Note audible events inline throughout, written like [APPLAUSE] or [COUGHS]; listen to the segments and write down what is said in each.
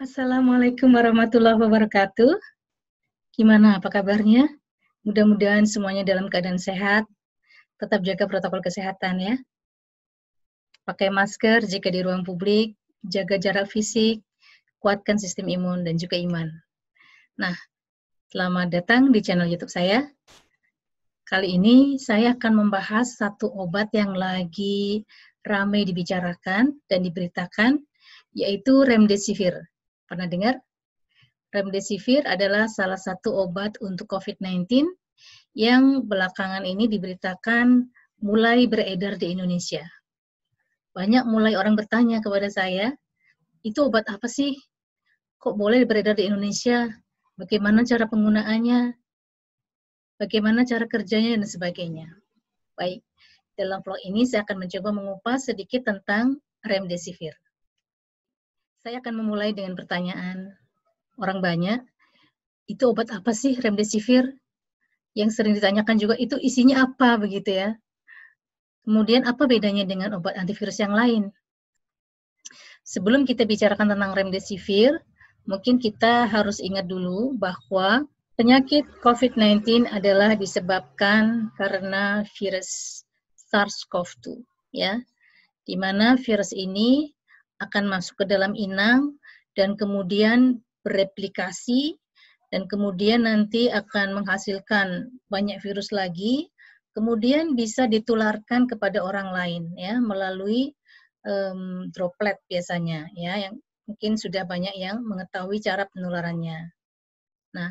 Assalamualaikum warahmatullahi wabarakatuh. Gimana, apa kabarnya? Mudah-mudahan semuanya dalam keadaan sehat. Tetap jaga protokol kesehatan ya. Pakai masker jika di ruang publik, jaga jarak fisik, kuatkan sistem imun dan juga iman. Nah, selamat datang di channel YouTube saya. Kali ini saya akan membahas satu obat yang lagi ramai dibicarakan dan diberitakan, yaitu remdesivir Pernah dengar? Remdesivir adalah salah satu obat untuk COVID-19 yang belakangan ini diberitakan mulai beredar di Indonesia. Banyak mulai orang bertanya kepada saya, itu obat apa sih? Kok boleh beredar di Indonesia? Bagaimana cara penggunaannya? Bagaimana cara kerjanya dan sebagainya. Baik, dalam vlog ini saya akan mencoba mengupas sedikit tentang remdesivir. Saya akan memulai dengan pertanyaan orang banyak. Itu obat apa sih remdesivir? Yang sering ditanyakan juga itu isinya apa begitu ya. Kemudian apa bedanya dengan obat antivirus yang lain? Sebelum kita bicarakan tentang remdesivir, mungkin kita harus ingat dulu bahwa penyakit COVID-19 adalah disebabkan karena virus SARS-CoV-2 ya. Di mana virus ini akan masuk ke dalam inang dan kemudian bereplikasi dan kemudian nanti akan menghasilkan banyak virus lagi kemudian bisa ditularkan kepada orang lain ya melalui um, droplet biasanya ya yang mungkin sudah banyak yang mengetahui cara penularannya. Nah,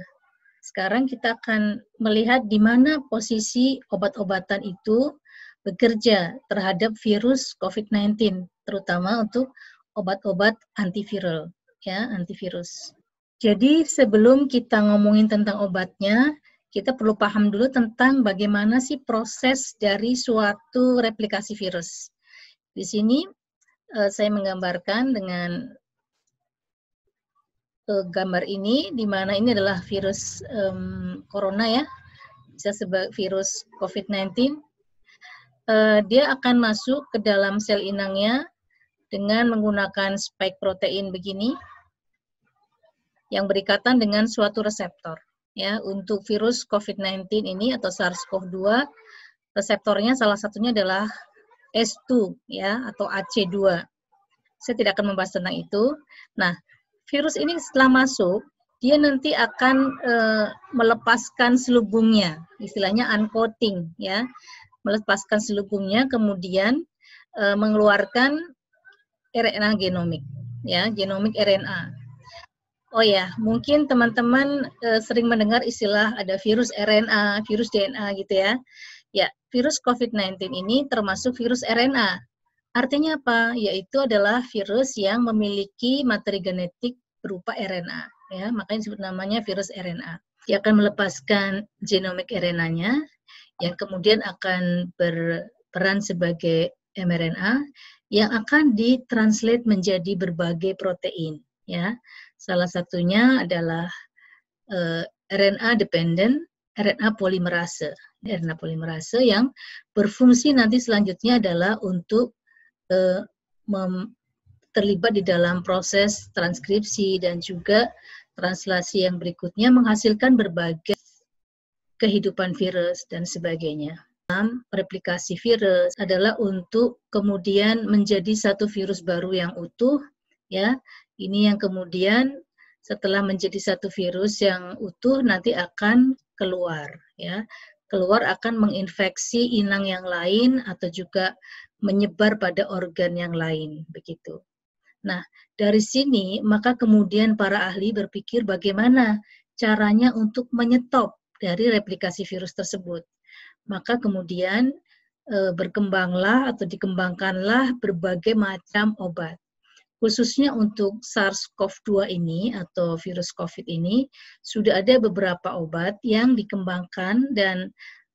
sekarang kita akan melihat di mana posisi obat-obatan itu bekerja terhadap virus COVID-19 terutama untuk obat-obat antiviral ya, antivirus. Jadi sebelum kita ngomongin tentang obatnya, kita perlu paham dulu tentang bagaimana sih proses dari suatu replikasi virus. Di sini eh, saya menggambarkan dengan eh, gambar ini, di mana ini adalah virus um, corona ya, bisa sebagai virus COVID-19. Eh, dia akan masuk ke dalam sel inangnya dengan menggunakan spike protein begini yang berikatan dengan suatu reseptor. Ya, untuk virus COVID-19 ini atau SARS-CoV-2 reseptornya salah satunya adalah S2 ya atau AC2. Saya tidak akan membahas tentang itu. Nah, virus ini setelah masuk dia nanti akan e, melepaskan selubungnya, istilahnya uncoating ya, melepaskan selubungnya kemudian e, mengeluarkan RNA genomik, ya, genomik RNA. Oh ya, mungkin teman-teman e, sering mendengar istilah ada virus RNA, virus DNA gitu ya. Ya, virus COVID-19 ini termasuk virus RNA. Artinya apa? Yaitu adalah virus yang memiliki materi genetik berupa RNA, ya. Makanya disebut namanya virus RNA. Dia akan melepaskan genomik RNA-nya yang kemudian akan berperan sebagai mRNA yang akan ditranslate menjadi berbagai protein ya. Salah satunya adalah uh, eh, RNA dependent RNA polimerase. RNA polimerase yang berfungsi nanti selanjutnya adalah untuk uh, mem, terlibat di dalam proses transkripsi dan juga translasi yang berikutnya menghasilkan berbagai kehidupan virus dan sebagainya dalam replikasi virus adalah untuk kemudian menjadi satu virus baru yang utuh ya. Ini yang kemudian setelah menjadi satu virus yang utuh nanti akan keluar ya. Keluar akan menginfeksi inang yang lain atau juga menyebar pada organ yang lain begitu. Nah, dari sini maka kemudian para ahli berpikir bagaimana caranya untuk menyetop dari replikasi virus tersebut maka kemudian eh, berkembanglah atau dikembangkanlah berbagai macam obat. Khususnya untuk SARS-CoV-2 ini atau virus COVID ini, sudah ada beberapa obat yang dikembangkan dan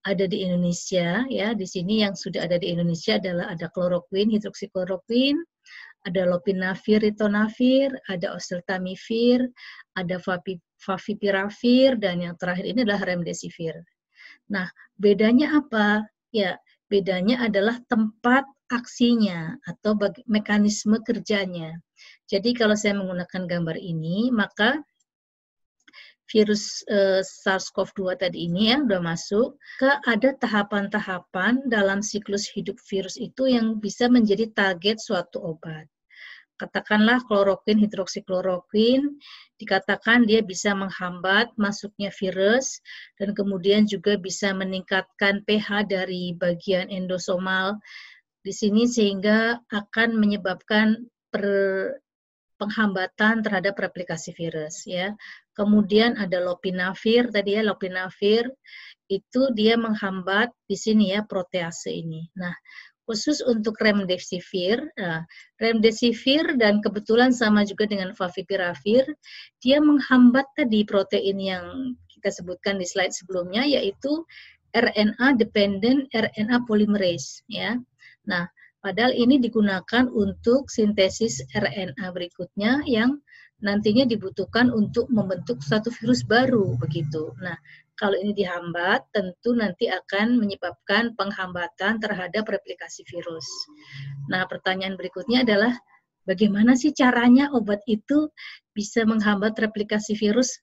ada di Indonesia ya di sini yang sudah ada di Indonesia adalah ada kloroquine, hidroksikloroquine, ada lopinavir, ritonavir, ada oseltamivir, ada favipiravir dan yang terakhir ini adalah remdesivir Nah, bedanya apa? Ya, bedanya adalah tempat aksinya atau mekanisme kerjanya. Jadi kalau saya menggunakan gambar ini, maka virus eh, SARS-CoV-2 tadi ini ya sudah masuk ke ada tahapan-tahapan dalam siklus hidup virus itu yang bisa menjadi target suatu obat katakanlah kloroquine, hidroksikloroquine, dikatakan dia bisa menghambat masuknya virus dan kemudian juga bisa meningkatkan pH dari bagian endosomal di sini sehingga akan menyebabkan per penghambatan terhadap replikasi virus ya. Kemudian ada lopinavir tadi ya lopinavir itu dia menghambat di sini ya protease ini. Nah, khusus untuk remdesivir. Uh, remdesivir dan kebetulan sama juga dengan favipiravir, dia menghambat tadi protein yang kita sebutkan di slide sebelumnya yaitu RNA dependent RNA polymerase ya. Nah, padahal ini digunakan untuk sintesis RNA berikutnya yang nantinya dibutuhkan untuk membentuk satu virus baru begitu. Nah, kalau ini dihambat tentu nanti akan menyebabkan penghambatan terhadap replikasi virus. Nah, pertanyaan berikutnya adalah bagaimana sih caranya obat itu bisa menghambat replikasi virus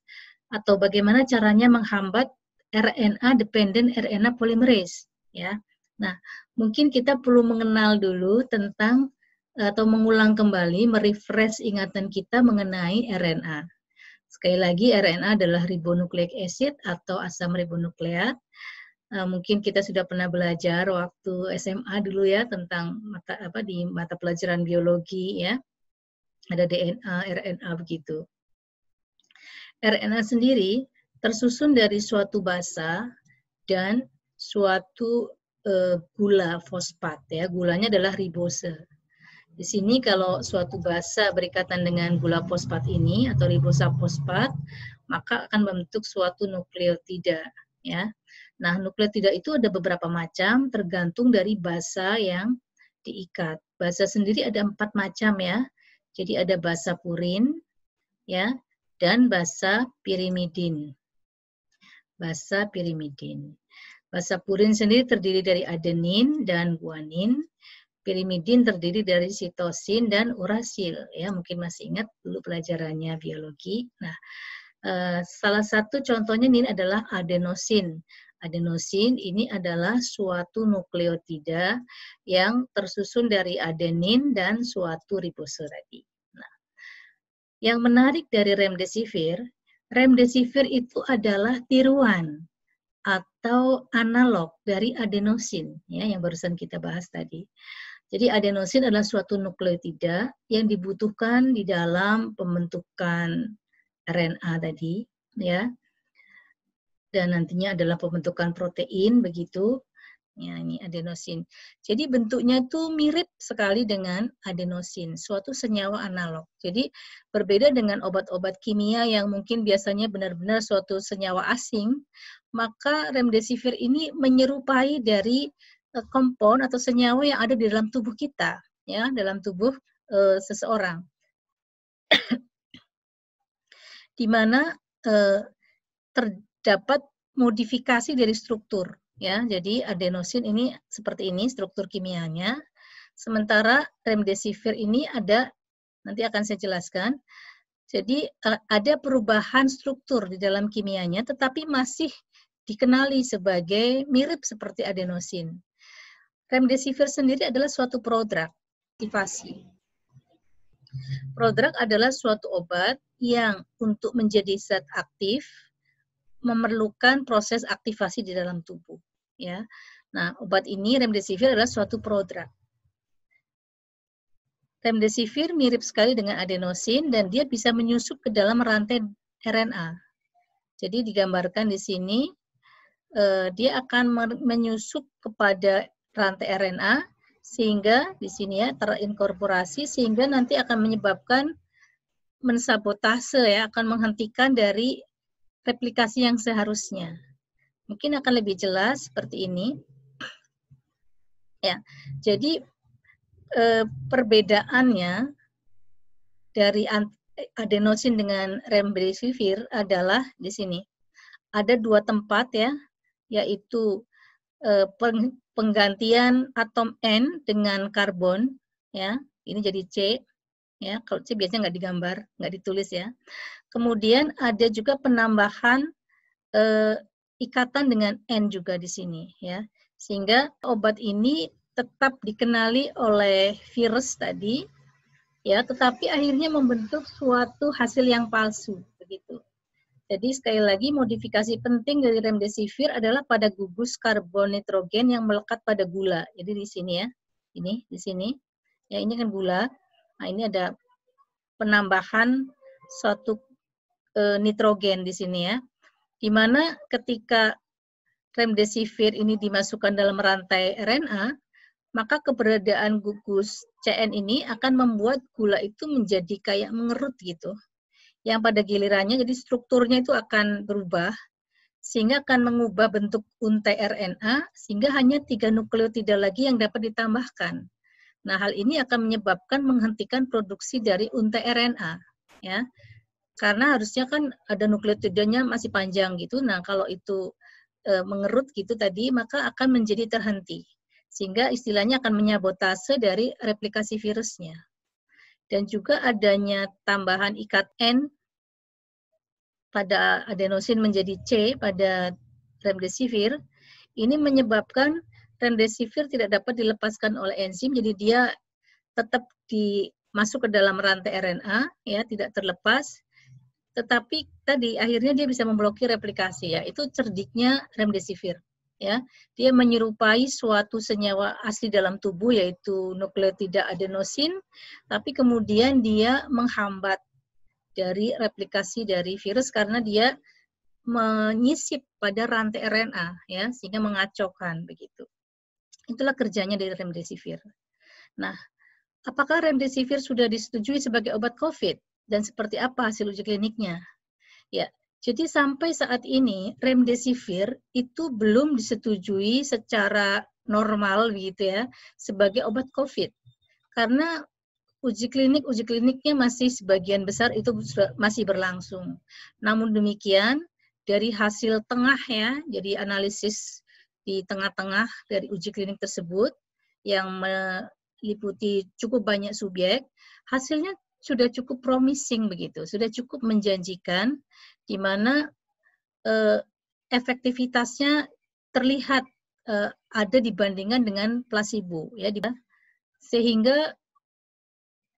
atau bagaimana caranya menghambat RNA dependent RNA polymerase ya. Nah, mungkin kita perlu mengenal dulu tentang atau mengulang kembali, merefresh ingatan kita mengenai RNA. Sekali lagi, RNA adalah ribonukleik acid atau asam ribonukleat. Eh, mungkin kita sudah pernah belajar waktu SMA dulu ya tentang mata apa di mata pelajaran biologi ya. Ada DNA, RNA begitu. RNA sendiri tersusun dari suatu basa dan suatu uh, gula fosfat ya. Gulanya adalah ribose di sini kalau suatu basa berikatan dengan gula fosfat ini atau ribosa fosfat, maka akan membentuk suatu nukleotida ya. Nah, nukleotida itu ada beberapa macam tergantung dari basa yang diikat. Basa sendiri ada empat macam ya. Jadi ada basa purin ya dan basa pirimidin. Basa pirimidin. Basa purin sendiri terdiri dari adenin dan guanin. Pirimidin terdiri dari sitosin dan urasil. Ya, mungkin masih ingat dulu pelajarannya biologi. Nah, eh, salah satu contohnya ini adalah adenosin. Adenosin ini adalah suatu nukleotida yang tersusun dari adenin dan suatu ribosuradi Nah, yang menarik dari remdesivir, remdesivir itu adalah tiruan atau analog dari adenosin ya yang barusan kita bahas tadi. Jadi adenosin adalah suatu nukleotida yang dibutuhkan di dalam pembentukan RNA tadi, ya. Dan nantinya adalah pembentukan protein begitu. Ya, ini adenosin. Jadi bentuknya itu mirip sekali dengan adenosin, suatu senyawa analog. Jadi berbeda dengan obat-obat kimia yang mungkin biasanya benar-benar suatu senyawa asing, maka remdesivir ini menyerupai dari Eh, kompon atau senyawa yang ada di dalam tubuh kita, ya, dalam tubuh e, seseorang. [COUGHS] di mana e, terdapat modifikasi dari struktur, ya. Jadi adenosin ini seperti ini struktur kimianya. Sementara remdesivir ini ada nanti akan saya jelaskan. Jadi ada perubahan struktur di dalam kimianya tetapi masih dikenali sebagai mirip seperti adenosin. Remdesivir sendiri adalah suatu prodrug, aktivasi. Prodrug adalah suatu obat yang untuk menjadi zat aktif memerlukan proses aktivasi di dalam tubuh. Ya, nah obat ini remdesivir adalah suatu prodrug. Remdesivir mirip sekali dengan adenosin dan dia bisa menyusup ke dalam rantai RNA. Jadi digambarkan di sini eh, dia akan menyusup kepada rantai RNA sehingga di sini ya terinkorporasi sehingga nanti akan menyebabkan mensabotase ya akan menghentikan dari replikasi yang seharusnya. Mungkin akan lebih jelas seperti ini. Ya, jadi eh, perbedaannya dari adenosin dengan remdesivir adalah di sini ada dua tempat ya, yaitu eh, penggantian atom N dengan karbon ya ini jadi C ya kalau C biasanya nggak digambar nggak ditulis ya kemudian ada juga penambahan eh, ikatan dengan N juga di sini ya sehingga obat ini tetap dikenali oleh virus tadi ya tetapi akhirnya membentuk suatu hasil yang palsu begitu jadi sekali lagi modifikasi penting dari remdesivir adalah pada gugus karbon nitrogen yang melekat pada gula. Jadi di sini ya, ini di sini. Ya ini kan gula. Nah ini ada penambahan suatu e, nitrogen di sini ya. Di mana ketika remdesivir ini dimasukkan dalam rantai RNA, maka keberadaan gugus CN ini akan membuat gula itu menjadi kayak mengerut gitu yang pada gilirannya jadi strukturnya itu akan berubah sehingga akan mengubah bentuk untai RNA sehingga hanya tiga nukleotida lagi yang dapat ditambahkan. Nah, hal ini akan menyebabkan menghentikan produksi dari untai RNA, ya. Karena harusnya kan ada nukleotidanya masih panjang gitu. Nah, kalau itu e, mengerut gitu tadi, maka akan menjadi terhenti. Sehingga istilahnya akan menyabotase dari replikasi virusnya dan juga adanya tambahan ikat N pada adenosin menjadi C pada remdesivir, ini menyebabkan remdesivir tidak dapat dilepaskan oleh enzim, jadi dia tetap dimasuk ke dalam rantai RNA, ya tidak terlepas. Tetapi tadi akhirnya dia bisa memblokir replikasi, ya itu cerdiknya remdesivir ya dia menyerupai suatu senyawa asli dalam tubuh yaitu nukleotida adenosin tapi kemudian dia menghambat dari replikasi dari virus karena dia menyisip pada rantai RNA ya sehingga mengacaukan begitu itulah kerjanya dari remdesivir nah apakah remdesivir sudah disetujui sebagai obat COVID dan seperti apa hasil uji kliniknya ya jadi sampai saat ini remdesivir itu belum disetujui secara normal gitu ya sebagai obat COVID karena uji klinik uji kliniknya masih sebagian besar itu masih berlangsung. Namun demikian dari hasil tengah ya jadi analisis di tengah-tengah dari uji klinik tersebut yang meliputi cukup banyak subjek hasilnya sudah cukup promising begitu, sudah cukup menjanjikan, di mana uh, efektivitasnya terlihat uh, ada dibandingkan dengan placebo, ya, sehingga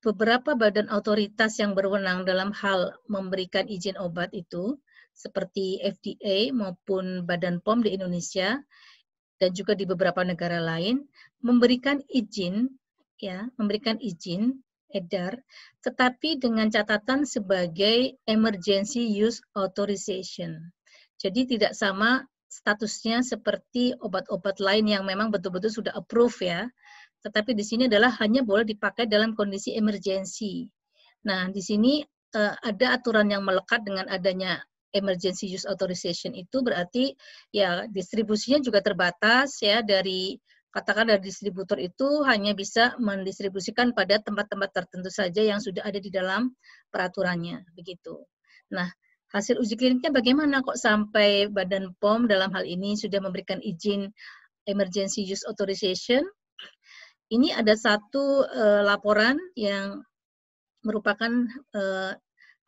beberapa badan otoritas yang berwenang dalam hal memberikan izin obat itu, seperti FDA maupun Badan POM di Indonesia dan juga di beberapa negara lain memberikan izin ya memberikan izin edar, tetapi dengan catatan sebagai emergency use authorization. Jadi tidak sama statusnya seperti obat-obat lain yang memang betul-betul sudah approve ya. Tetapi di sini adalah hanya boleh dipakai dalam kondisi emergency. Nah, di sini eh, ada aturan yang melekat dengan adanya emergency use authorization itu berarti ya distribusinya juga terbatas ya dari katakan dari distributor itu hanya bisa mendistribusikan pada tempat-tempat tertentu saja yang sudah ada di dalam peraturannya begitu. Nah, hasil uji kliniknya bagaimana kok sampai Badan POM dalam hal ini sudah memberikan izin emergency use authorization? Ini ada satu uh, laporan yang merupakan uh,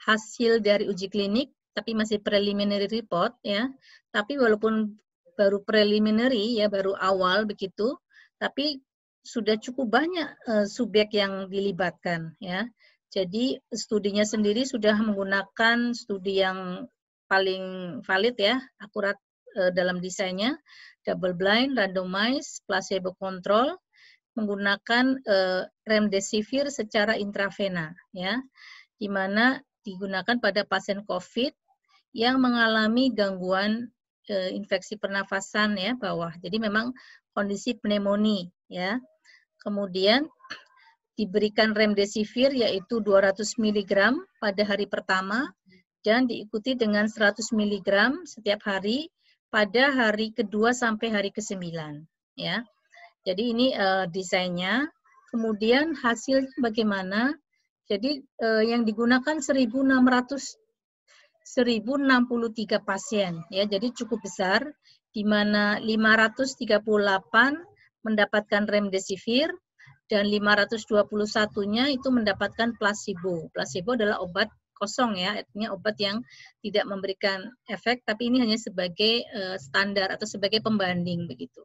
hasil dari uji klinik tapi masih preliminary report ya. Tapi walaupun baru preliminary ya baru awal begitu tapi sudah cukup banyak uh, subjek yang dilibatkan ya jadi studinya sendiri sudah menggunakan studi yang paling valid ya akurat uh, dalam desainnya double blind randomized placebo control menggunakan uh, remdesivir secara intravena ya di mana digunakan pada pasien covid yang mengalami gangguan e, infeksi pernafasan ya bawah. Jadi memang kondisi pneumonia ya. Kemudian diberikan remdesivir yaitu 200 mg pada hari pertama dan diikuti dengan 100 mg setiap hari pada hari kedua sampai hari ke-9 ya. Jadi ini e, desainnya. Kemudian hasil bagaimana? Jadi eh, yang digunakan 1.600 1063 pasien ya jadi cukup besar di mana 538 mendapatkan remdesivir dan 521-nya itu mendapatkan placebo. Placebo adalah obat kosong ya, artinya obat yang tidak memberikan efek tapi ini hanya sebagai eh, standar atau sebagai pembanding begitu.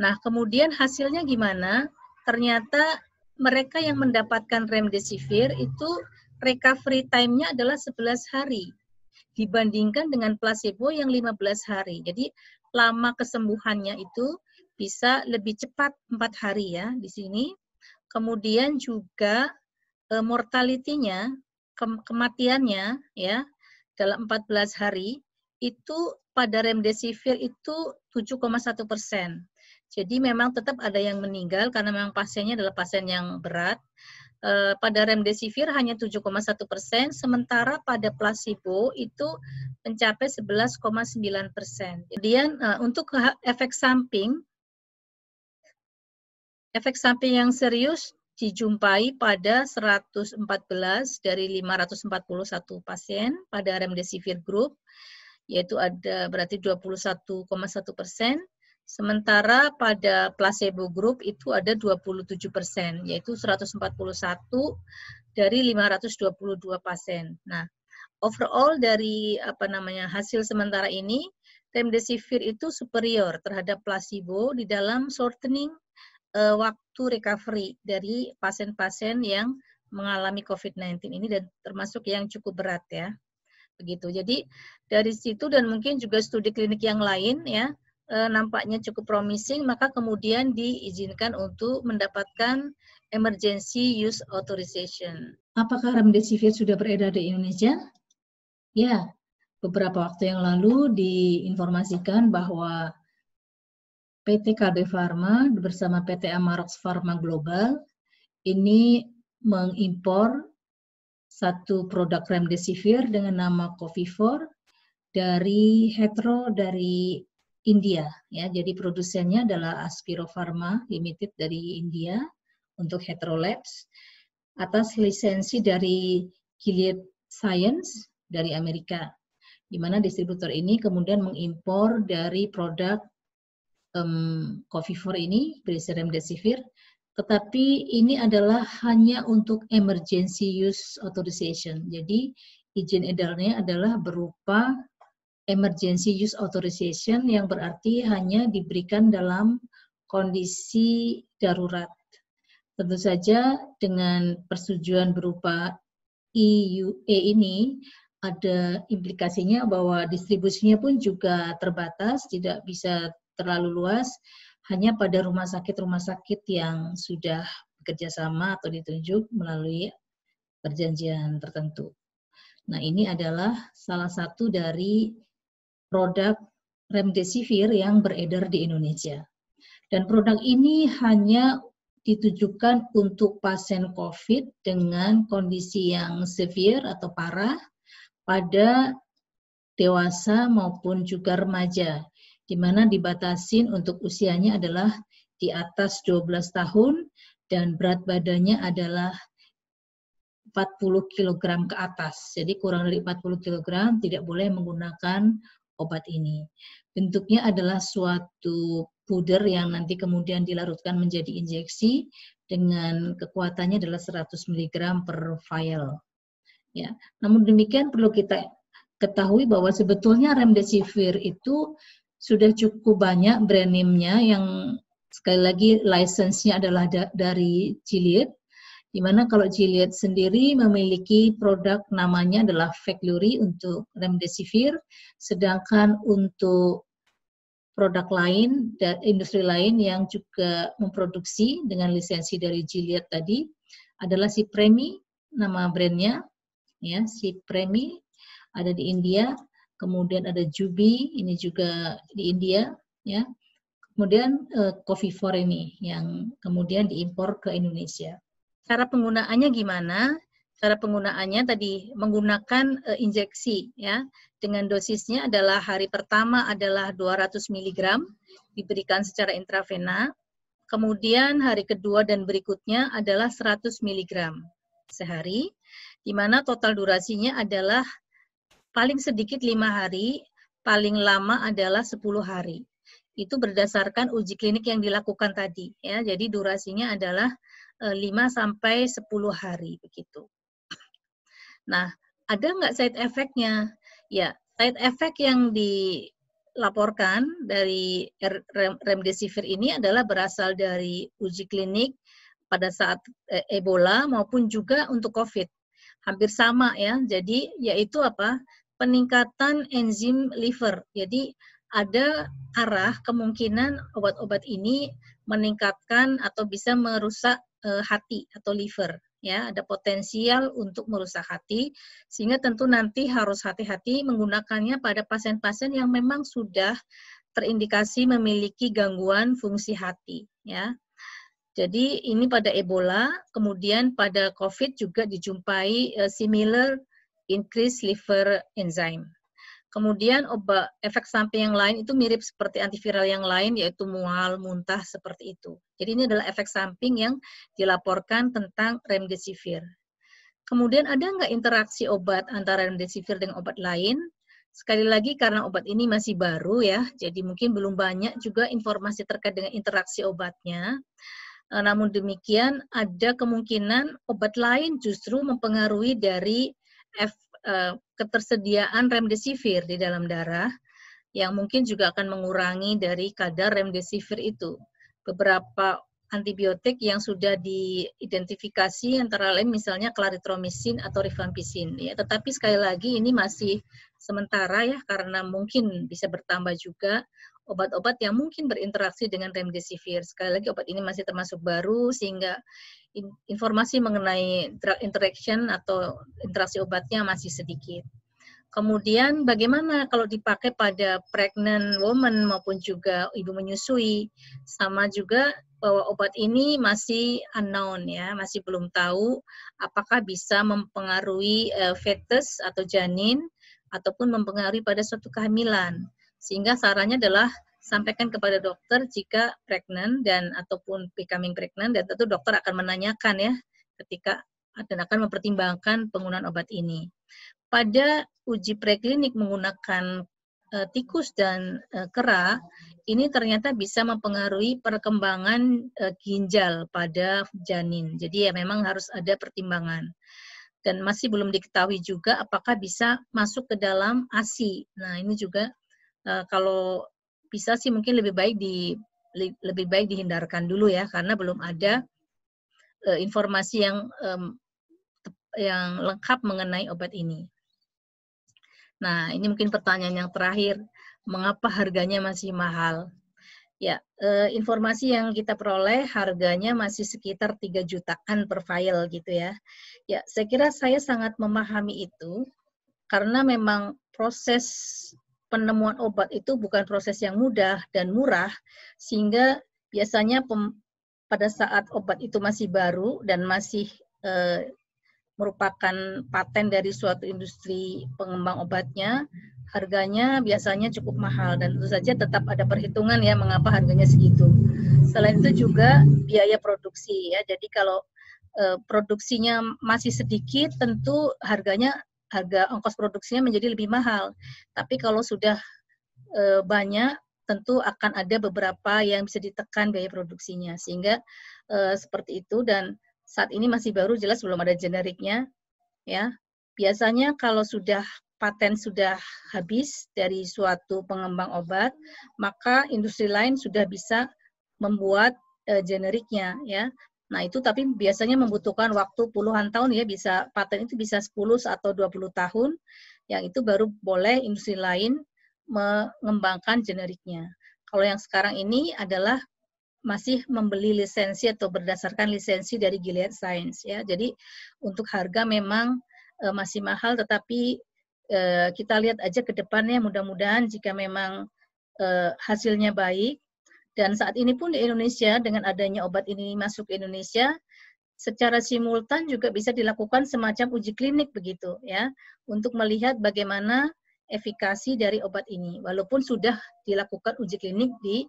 Nah, kemudian hasilnya gimana? Ternyata mereka yang mendapatkan remdesivir itu recovery time-nya adalah 11 hari dibandingkan dengan placebo yang 15 hari. Jadi lama kesembuhannya itu bisa lebih cepat 4 hari ya di sini. Kemudian juga eh, mortality-nya, kematiannya ya dalam 14 hari itu pada remdesivir itu 7,1 persen. Jadi memang tetap ada yang meninggal karena memang pasiennya adalah pasien yang berat, Eh, pada remdesivir hanya 7,1 persen, sementara pada placebo itu mencapai 11,9 persen. Kemudian eh, untuk efek samping, efek samping yang serius dijumpai pada 114 dari 541 pasien pada remdesivir group, yaitu ada berarti 21,1 persen. Sementara pada placebo group itu ada 27 persen, yaitu 141 dari 522 pasien. Nah, overall dari apa namanya hasil sementara ini, remdesivir itu superior terhadap placebo di dalam shortening uh, waktu recovery dari pasien-pasien yang mengalami COVID-19 ini dan termasuk yang cukup berat ya. Begitu. Jadi dari situ dan mungkin juga studi klinik yang lain ya, Eh, nampaknya cukup promising, maka kemudian diizinkan untuk mendapatkan emergency use authorization. Apakah remdesivir sudah beredar di Indonesia? Ya, beberapa waktu yang lalu diinformasikan bahwa PT KB Pharma bersama PT Amarox Pharma Global ini mengimpor satu produk remdesivir dengan nama Covifor dari hetero dari India ya. Jadi produsennya adalah Aspiro Pharma Limited dari India untuk Heterolabs atas lisensi dari Gilead Science dari Amerika. Di mana distributor ini kemudian mengimpor dari produk um, Covifor ini, Brisiram Desivir, tetapi ini adalah hanya untuk emergency use authorization. Jadi izin edarnya adalah berupa emergency use authorization yang berarti hanya diberikan dalam kondisi darurat. Tentu saja dengan persetujuan berupa EUA ini ada implikasinya bahwa distribusinya pun juga terbatas, tidak bisa terlalu luas, hanya pada rumah sakit-rumah sakit yang sudah bekerja sama atau ditunjuk melalui perjanjian tertentu. Nah, ini adalah salah satu dari produk remdesivir yang beredar di Indonesia. Dan produk ini hanya ditujukan untuk pasien COVID dengan kondisi yang severe atau parah pada dewasa maupun juga remaja, di mana dibatasin untuk usianya adalah di atas 12 tahun dan berat badannya adalah 40 kg ke atas. Jadi kurang dari 40 kg tidak boleh menggunakan obat ini. Bentuknya adalah suatu puder yang nanti kemudian dilarutkan menjadi injeksi dengan kekuatannya adalah 100 mg per vial. Ya. Namun demikian perlu kita ketahui bahwa sebetulnya remdesivir itu sudah cukup banyak brand name-nya yang sekali lagi license-nya adalah da dari Gilead di mana kalau Gilead sendiri memiliki produk namanya adalah Veklury untuk remdesivir, sedangkan untuk produk lain dan industri lain yang juga memproduksi dengan lisensi dari Gilead tadi adalah si Premi nama brandnya ya si Premi ada di India kemudian ada Jubi ini juga di India ya kemudian eh, Coffee for ini yang kemudian diimpor ke Indonesia Cara penggunaannya gimana? Cara penggunaannya tadi menggunakan uh, injeksi ya. Dengan dosisnya adalah hari pertama adalah 200 mg diberikan secara intravena. Kemudian hari kedua dan berikutnya adalah 100 mg sehari di mana total durasinya adalah paling sedikit lima hari, paling lama adalah 10 hari. Itu berdasarkan uji klinik yang dilakukan tadi. ya. Jadi durasinya adalah 5 eh, sampai 10 hari begitu. Nah, ada nggak side effect-nya? Ya, side effect yang dilaporkan dari remdesivir ini adalah berasal dari uji klinik pada saat eh, Ebola maupun juga untuk COVID. Hampir sama ya. Jadi yaitu apa? Peningkatan enzim liver. Jadi ada arah kemungkinan obat-obat ini meningkatkan atau bisa merusak uh, hati atau liver ya ada potensial untuk merusak hati sehingga tentu nanti harus hati-hati menggunakannya pada pasien-pasien yang memang sudah terindikasi memiliki gangguan fungsi hati ya jadi ini pada Ebola kemudian pada COVID juga dijumpai uh, similar increase liver enzyme Kemudian obat efek samping yang lain itu mirip seperti antiviral yang lain yaitu mual, muntah seperti itu. Jadi ini adalah efek samping yang dilaporkan tentang remdesivir. Kemudian ada nggak interaksi obat antara remdesivir dengan obat lain? Sekali lagi karena obat ini masih baru ya, jadi mungkin belum banyak juga informasi terkait dengan interaksi obatnya. Eh, namun demikian ada kemungkinan obat lain justru mempengaruhi dari F, eh, ketersediaan remdesivir di dalam darah yang mungkin juga akan mengurangi dari kadar remdesivir itu. Beberapa antibiotik yang sudah diidentifikasi antara lain misalnya klaritromisin atau rifampisin ya tetapi sekali lagi ini masih sementara ya karena mungkin bisa bertambah juga obat-obat yang mungkin berinteraksi dengan remdesivir. Sekali lagi obat ini masih termasuk baru sehingga informasi mengenai drug interaction atau interaksi obatnya masih sedikit. Kemudian bagaimana kalau dipakai pada pregnant woman maupun juga ibu menyusui? Sama juga bahwa obat ini masih unknown ya, masih belum tahu apakah bisa mempengaruhi eh, fetus atau janin ataupun mempengaruhi pada suatu kehamilan. Sehingga sarannya adalah sampaikan kepada dokter jika pregnant dan ataupun becoming pregnant dan tentu dokter akan menanyakan ya ketika dan akan mempertimbangkan penggunaan obat ini. Pada uji preklinik menggunakan e, tikus dan e, kera, ini ternyata bisa mempengaruhi perkembangan e, ginjal pada janin. Jadi ya memang harus ada pertimbangan. Dan masih belum diketahui juga apakah bisa masuk ke dalam ASI. Nah, ini juga Eh, kalau bisa sih mungkin lebih baik di lebih baik dihindarkan dulu ya karena belum ada uh, informasi yang um, yang lengkap mengenai obat ini. Nah, ini mungkin pertanyaan yang terakhir, mengapa harganya masih mahal? Ya, eh, informasi yang kita peroleh harganya masih sekitar 3 jutaan per file gitu ya. Ya, saya kira saya sangat memahami itu karena memang proses penemuan obat itu bukan proses yang mudah dan murah, sehingga biasanya pem, pada saat obat itu masih baru dan masih e, merupakan paten dari suatu industri pengembang obatnya, harganya biasanya cukup mahal dan tentu saja tetap ada perhitungan ya mengapa harganya segitu. Selain itu juga biaya produksi ya. Jadi kalau e, produksinya masih sedikit tentu harganya harga ongkos produksinya menjadi lebih mahal. Tapi kalau sudah eh, banyak, tentu akan ada beberapa yang bisa ditekan biaya produksinya. Sehingga eh, seperti itu dan saat ini masih baru jelas belum ada generiknya ya. Biasanya kalau sudah paten sudah habis dari suatu pengembang obat, maka industri lain sudah bisa membuat eh, generiknya ya. Nah, itu tapi biasanya membutuhkan waktu puluhan tahun ya, bisa paten itu bisa 10 atau 20 tahun, yang itu baru boleh industri lain mengembangkan generiknya. Kalau yang sekarang ini adalah masih membeli lisensi atau berdasarkan lisensi dari Gilead Science ya. Jadi untuk harga memang e, masih mahal tetapi e, kita lihat aja ke depannya mudah-mudahan jika memang e, hasilnya baik dan saat ini pun di Indonesia dengan adanya obat ini masuk ke Indonesia, secara simultan juga bisa dilakukan semacam uji klinik begitu ya untuk melihat bagaimana efikasi dari obat ini walaupun sudah dilakukan uji klinik di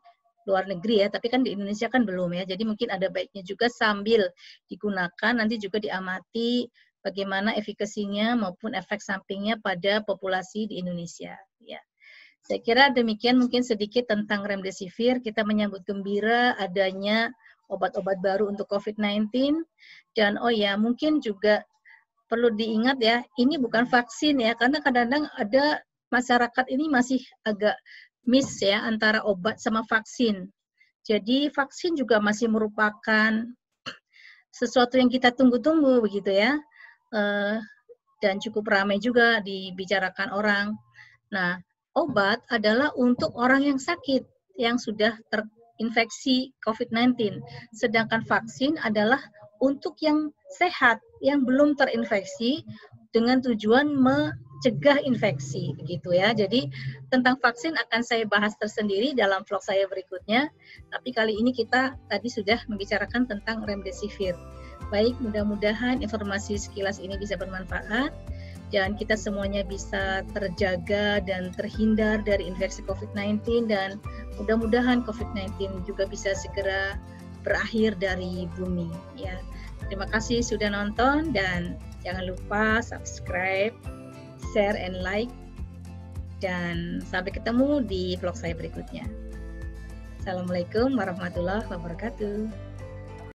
luar negeri ya tapi kan di Indonesia kan belum ya jadi mungkin ada baiknya juga sambil digunakan nanti juga diamati bagaimana efikasinya maupun efek sampingnya pada populasi di Indonesia ya saya kira demikian mungkin sedikit tentang remdesivir. Kita menyambut gembira adanya obat-obat baru untuk COVID-19. Dan oh ya, mungkin juga perlu diingat ya, ini bukan vaksin ya, karena kadang-kadang ada masyarakat ini masih agak miss ya antara obat sama vaksin. Jadi vaksin juga masih merupakan sesuatu yang kita tunggu-tunggu begitu ya. Eh, dan cukup ramai juga dibicarakan orang. Nah, obat adalah untuk orang yang sakit yang sudah terinfeksi COVID-19. Sedangkan vaksin adalah untuk yang sehat yang belum terinfeksi dengan tujuan mencegah infeksi begitu ya. Jadi tentang vaksin akan saya bahas tersendiri dalam vlog saya berikutnya. Tapi kali ini kita tadi sudah membicarakan tentang remdesivir. Baik, mudah-mudahan informasi sekilas ini bisa bermanfaat dan kita semuanya bisa terjaga dan terhindar dari infeksi COVID-19 dan mudah-mudahan COVID-19 juga bisa segera berakhir dari bumi ya. Terima kasih sudah nonton dan jangan lupa subscribe, share and like dan sampai ketemu di vlog saya berikutnya. Assalamualaikum warahmatullahi wabarakatuh.